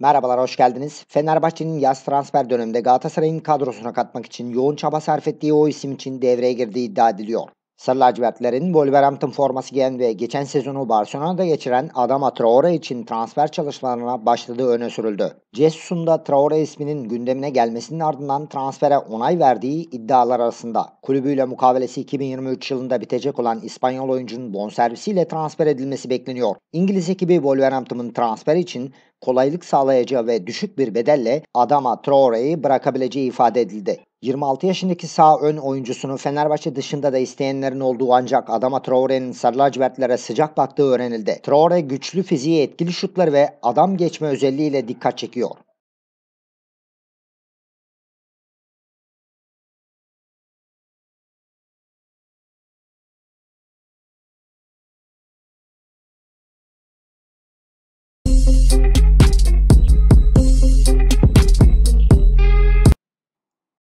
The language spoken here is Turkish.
Merhabalar, hoş geldiniz. Fenerbahçe'nin yaz transfer döneminde Galatasaray'ın kadrosuna katmak için yoğun çaba sarf ettiği o isim için devreye girdiği iddia ediliyor. Sarı lacivertlerin Wolverhampton forması giyen ve geçen sezonu Barcelona'da geçiren Adama Traore için transfer çalışmalarına başladığı öne sürüldü. Jesus'un da Traore isminin gündemine gelmesinin ardından transfere onay verdiği iddialar arasında. Kulübüyle mukavelesi 2023 yılında bitecek olan İspanyol oyuncunun bonservisiyle transfer edilmesi bekleniyor. İngiliz ekibi Wolverhampton'ın transfer için kolaylık sağlayacağı ve düşük bir bedelle Adama Traore'yi bırakabileceği ifade edildi. 26 yaşındaki sağ ön oyuncusunu Fenerbahçe dışında da isteyenlerin olduğu ancak Adama Traore'nin sarı sıcak baktığı öğrenildi. Traore güçlü fiziği etkili şutlar ve adam geçme özelliğiyle dikkat çekiyor. Müzik